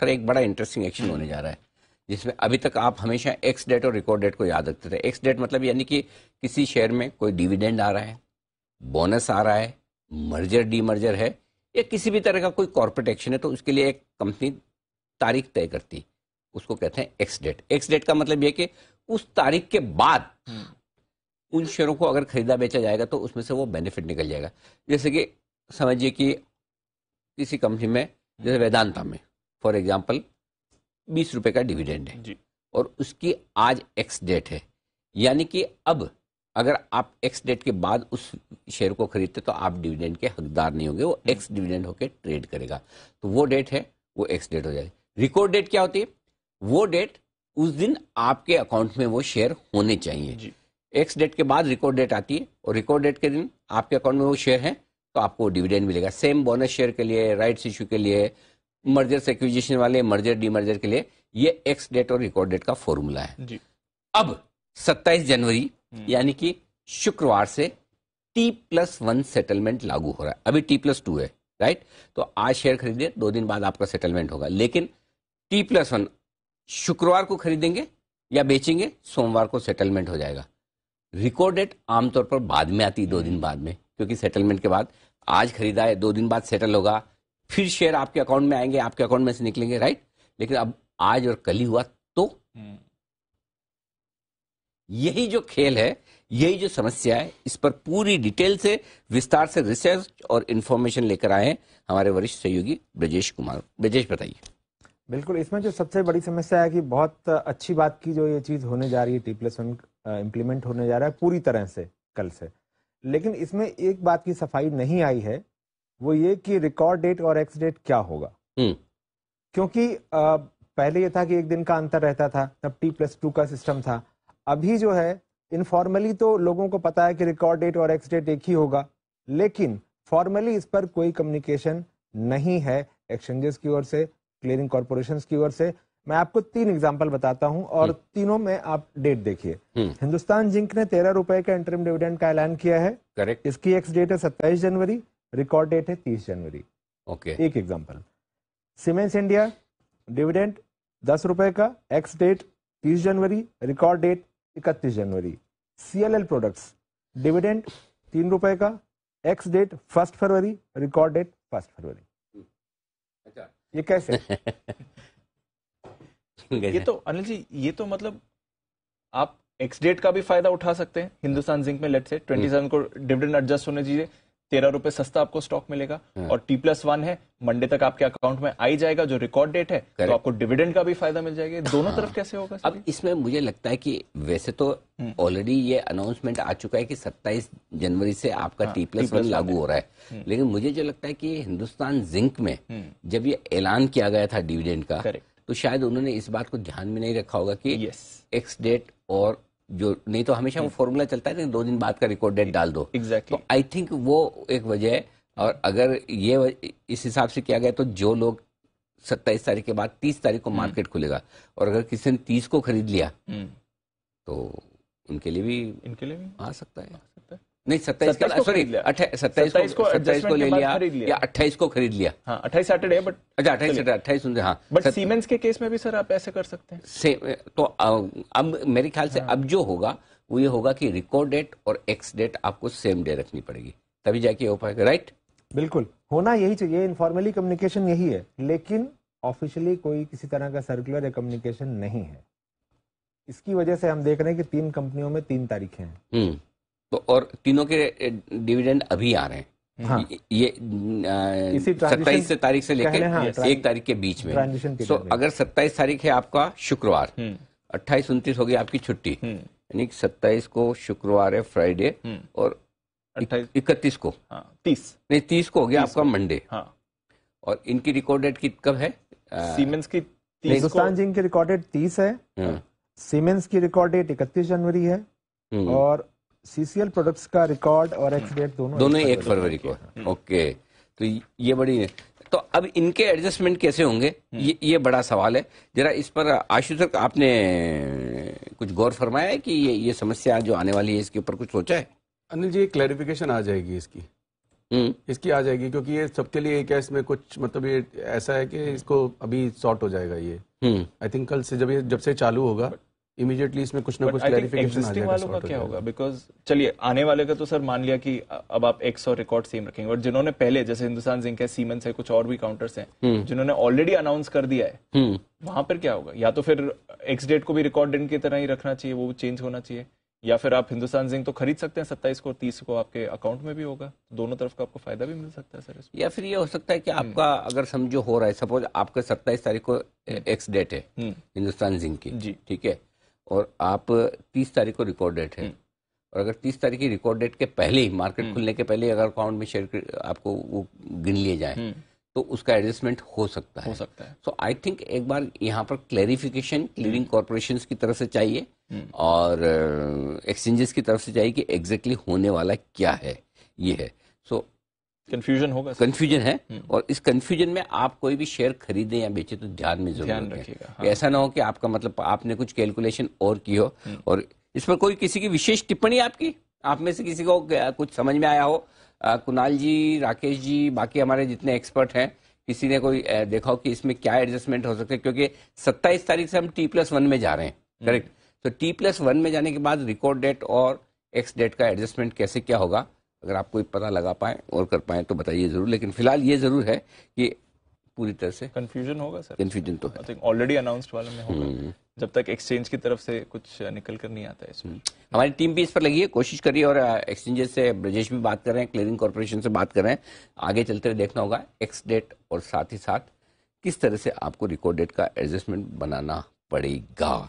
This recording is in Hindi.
सर एक बड़ा इंटरेस्टिंग एक्शन होने जा रहा है जिसमें अभी तक आप हमेशा एक्स डेट और रिकॉर्ड डेट को याद रखते थे एक्स डेट मतलब यानी कि किसी शेयर में कोई डिविडेंड आ रहा है बोनस आ रहा है मर्जर मर्जर है या किसी भी तरह का कोई कॉर्पोरेट एक्शन है तो उसके लिए एक कंपनी तारीख तय करती उसको कहते हैं एक्स डेट एक्स डेट का मतलब यह कि उस तारीख के बाद हम्म। उन शेयरों को अगर खरीदा बेचा जाएगा तो उसमें से वो बेनिफिट निकल जाएगा जैसे कि समझिए कि किसी कंपनी में जैसे वेदांता में फॉर एग्जाम्पल बीस रुपए का डिविडेंड है और उसकी आज एक्स डेट है यानी कि अब अगर आप एक्स डेट के बाद उस शेयर को खरीदते तो आप डिविडेंड के हकदार नहीं होंगे वो एक्स हम्म। डिविडेंड होकर ट्रेड करेगा तो वो डेट है वो एक्स डेट हो जाएगी रिकॉर्ड डेट क्या होती है वो डेट उस दिन आपके अकाउंट में वो शेयर होने चाहिए एक्स डेट के बाद रिकॉर्ड डेट आती है और रिकॉर्ड डेट के दिन आपके अकाउंट में वो शेयर है तो आपको डिविडेंड मिलेगा सेम बोनस शेयर के लिए राइट्स इश्यू के लिए मर्जर सेक्विजेशन वाले मर्जर डी मर्जर के लिए ये एक्स डेट और रिकॉर्ड डेट का फॉर्मूला है जी। अब 27 जनवरी हम्म। यानी कि शुक्रवार से टी प्लस वन सेटलमेंट लागू हो रहा है अभी टी प्लस टू है राइट तो आज शेयर खरीदे दो दिन बाद आपका सेटलमेंट होगा लेकिन टी प्लस वन शुक्रवार को खरीदेंगे या बेचेंगे सोमवार को सेटलमेंट हो जाएगा रिकॉर्ड डेट आमतौर पर बाद में आती है दो हम्म। दिन बाद में क्योंकि सेटलमेंट के बाद आज खरीदा है दो दिन बाद सेटल होगा फिर शेयर आपके अकाउंट में आएंगे आपके अकाउंट में से निकलेंगे राइट लेकिन अब आज और कल ही हुआ तो हम्म। यही जो खेल है यही जो समस्या है इस पर पूरी डिटेल से विस्तार से रिसर्च और इन्फॉर्मेशन लेकर आए हमारे वरिष्ठ सहयोगी ब्रजेश कुमार ब्रजेश बताइए बिल्कुल इसमें जो सबसे बड़ी समस्या है कि बहुत अच्छी बात की जो ये चीज होने जा रही है टी प्लस वन इम्प्लीमेंट होने जा रहा है पूरी तरह से कल से लेकिन इसमें एक बात की सफाई नहीं आई है वो ये कि रिकॉर्ड डेट और एक्स डेट क्या होगा हम्म। क्योंकि पहले ये था कि एक दिन का अंतर रहता था तब टी प्लस टू का सिस्टम था अभी जो है इनफॉर्मली तो लोगों को पता है कि रिकॉर्ड डेट और एक्स डेट एक ही होगा लेकिन फॉर्मली इस पर कोई कम्युनिकेशन नहीं है एक्सचेंजेस की ओर से क्लियरिंग कॉरपोरेशन की ओर से मैं आपको तीन एग्जाम्पल बताता हूं और हम्म। तीनों में आप डेट देखिए हम्म। हिंदुस्तान जिंक ने तेरह रुपए का इंटरम डिविडेंड का ऐलान किया है करेक्ट इसकी एक्स डेट है सत्ताईस जनवरी रिकॉर्ड डेट है तीस जनवरी ओके एक एग्जाम्पल सीमेंस इंडिया डिविडेंड दस रुपए का एक्स डेट तीस जनवरी रिकॉर्ड डेट इकतीस जनवरी सीएलएल प्रोडक्ट्स डिविडेंड तीन रुपए का एक्स डेट फर्स्ट फरवरी रिकॉर्ड डेट फर्स्ट फरवरी अच्छा ये कैसे ये तो अनिल जी ये तो मतलब आप एक्स डेट का भी फायदा उठा सकते हैं हाँ। हिंदुस्तान जिंक में लेट से ट्वेंटी सेवन को डिविडेंड एडजस्ट होने चाहिए तेरह रुपए सस्ता आपको स्टॉक मिलेगा हाँ। और टी प्लस वन है मंडे तक आपके अकाउंट में आई जाएगा जो रिकॉर्ड डेट है तो आपको डिविडेंड का भी फायदा मिल जाएगा दोनों हाँ। तरफ कैसे होगा अब इसमें मुझे लगता है कि वैसे तो ऑलरेडी हम्म। ये अनाउंसमेंट आ चुका है कि 27 जनवरी से आपका हाँ, टी प्लस वन लागू हो रहा है हम्म। लेकिन मुझे जो लगता है कि हिंदुस्तान जिंक में हम्म। जब ये ऐलान किया गया था डिविडेंड का तो शायद उन्होंने इस बात को ध्यान में नहीं रखा होगा कि एक्स डेट और जो नहीं तो हमेशा वो फॉर्मूला हम्म। चलता है दो दिन बाद का रिकॉर्ड डेट डाल दो एग्जैक्टली आई थिंक वो एक वजह है और अगर ये इस हिसाब से किया गया तो जो लोग सत्ताईस तारीख के बाद तीस तारीख को मार्केट हम्म। खुलेगा और अगर किसी ने तीस को खरीद लिया हम्म। तो उनके लिए भी इनके लिए भी आ सकता है नहीं सत्ताईस का सॉरी सत्ताईस को सत्ताईस को ले लिया या अट्ठाईस को खरीद लिया हाँ, अट्ठाईस सैटरडे बट अच्छा अट्ठाईस अट्ठाईस सुनते हाँ बट सीमेंस के केस में भी सर आप ऐसे कर सकते हैं से तो अब मेरे ख्याल से हाँ। अब जो होगा वो ये होगा कि रिकॉर्ड डेट और एक्स डेट आपको सेम डे रखनी पड़ेगी तभी जाके हो पाएगा राइट बिल्कुल होना यही चाहिए इनफॉर्मली कम्युनिकेशन यही है लेकिन ऑफिशियली कोई किसी तरह का सर्कुलर या कम्युनिकेशन नहीं है इसकी वजह से हम देख रहे हैं कि तीन कंपनियों में तीन तारीखें हैं हम्म। तो और तीनों के डिविडेंड अभी आ रहे हैं हाँ। ये सत्ताईस तारीख से लेकर हाँ, एक तारीख के बीच में तो अगर सत्ताईस तारीख है आपका शुक्रवार हम्म। अट्ठाईस उन्तीस होगी आपकी छुट्टी हम्म। यानी सत्ताईस को शुक्रवार है फ्राइडे हम्म। और इकतीस को हाँ, तीस नहीं तीस को हो गया आपका मंडे हाँ। और इनकी रिकॉर्डेड की कब है सीमेंस की हिंदुस्तान जिंक की रिकॉर्डेड तीस है सीमेंस की रिकॉर्डेड इकतीस जनवरी है और सीसीएल प्रोडक्ट्स का रिकॉर्ड और एक्सडेट दोनों दोनों एक फरवरी को ओके तो ये बड़ी तो अब इनके एडजस्टमेंट कैसे होंगे हम्म। ये ये बड़ा सवाल है जरा इस पर आशुतोष आपने कुछ गौर फरमाया है कि ये ये समस्या जो आने वाली है इसके ऊपर कुछ सोचा है अनिल जी क्लैरिफिकेशन आ जाएगी इसकी हम्म। इसकी आ जाएगी क्योंकि ये सबके लिए एक है इसमें कुछ मतलब ये ऐसा है कि इसको अभी सॉर्ट हो जाएगा ये आई हम्म। थिंक कल से जब ये जब से चालू होगा इमीडिएटली इसमें कुछ ना कुछ क्लैरिफिकेशन वालों का क्या होगा बिकॉज चलिए आने वाले का तो सर मान लिया कि अब आप एक्स और रिकॉर्ड सेम रखेंगे और जिन्होंने पहले जैसे हिंदुस्तान जिंक है सीमेंस है कुछ और भी काउंटर्स हैं हम्म। जिन्होंने ऑलरेडी अनाउंस कर दिया है हम्म। वहां पर क्या होगा या तो फिर एक्स डेट को भी रिकॉर्ड डेट की तरह ही रखना चाहिए वो चेंज होना चाहिए या फिर आप हिंदुस्तान जिंक तो खरीद सकते हैं सत्ताईस को तीस को आपके अकाउंट में भी होगा दोनों तरफ का आपको फायदा भी मिल सकता है सर या फिर ये हो सकता है कि हम्म। आपका अगर समझो हो रहा है सपोज आपके सत्ताईस तारीख को एक्स डेट है हिंदुस्तान जिंक की जी ठीक है और आप तीस तारीख को रिकॉर्ड डेट है हम्म। और अगर तीस तारीख की रिकॉर्ड डेट के पहले ही मार्केट हम्म। खुलने के पहले अगर अकाउंट में शेयर आपको वो गिन लिए जाए हम्म। तो उसका एडजस्टमेंट हो सकता है हो सकता है सो आई थिंक एक बार यहाँ पर क्लेरिफिकेशन क्लियरिंग कॉरपोरेशन की तरफ से चाहिए और एक्सचेंजेस uh, की तरफ से चाहिए कि एग्जैक्टली exactly होने वाला क्या है ये है सो so, कंफ्यूजन होगा कंफ्यूजन है हम्म। और इस कंफ्यूजन में आप कोई भी शेयर खरीदे या बेचे तो ध्यान में जरूर रखिएगा हाँ। ऐसा ना हो कि आपका मतलब आपने कुछ कैलकुलेशन और की हो हम्म। और इस पर कोई किसी की विशेष टिप्पणी आपकी आप में से किसी को कुछ समझ में आया हो कुणाल जी राकेश जी बाकी हमारे जितने एक्सपर्ट हैं किसी ने कोई देखा हो कि इसमें क्या एडजस्टमेंट हो सकते क्योंकि सत्ताईस तारीख से हम टी प्लस वन में जा रहे हैं करेक्ट हम्म। तो टी प्लस वन में जाने के बाद रिकॉर्ड डेट और एक्स डेट का एडजस्टमेंट कैसे क्या होगा अगर आप कोई पता लगा पाए और कर पाए तो बताइए जरूर लेकिन फिलहाल ये जरूर है कि पूरी तरह से कंफ्यूजन होगा सर कंफ्यूजन तो है ऑलरेडी अनाउंस्ड वाले में होगा हम्म। जब तक एक्सचेंज की तरफ से कुछ निकल कर नहीं आता है इसमें हम्म। हमारी टीम भी इस पर लगी है कोशिश करिए और एक्सचेंजेस से ब्रजेश भी बात कर रहे हैं क्लियरिंग कॉरपोरेशन से बात कर रहे हैं आगे चलते हुए देखना होगा एक्स डेट और साथ ही साथ किस तरह से आपको रिकॉर्ड डेट का एडजस्टमेंट बनाना पड़ेगा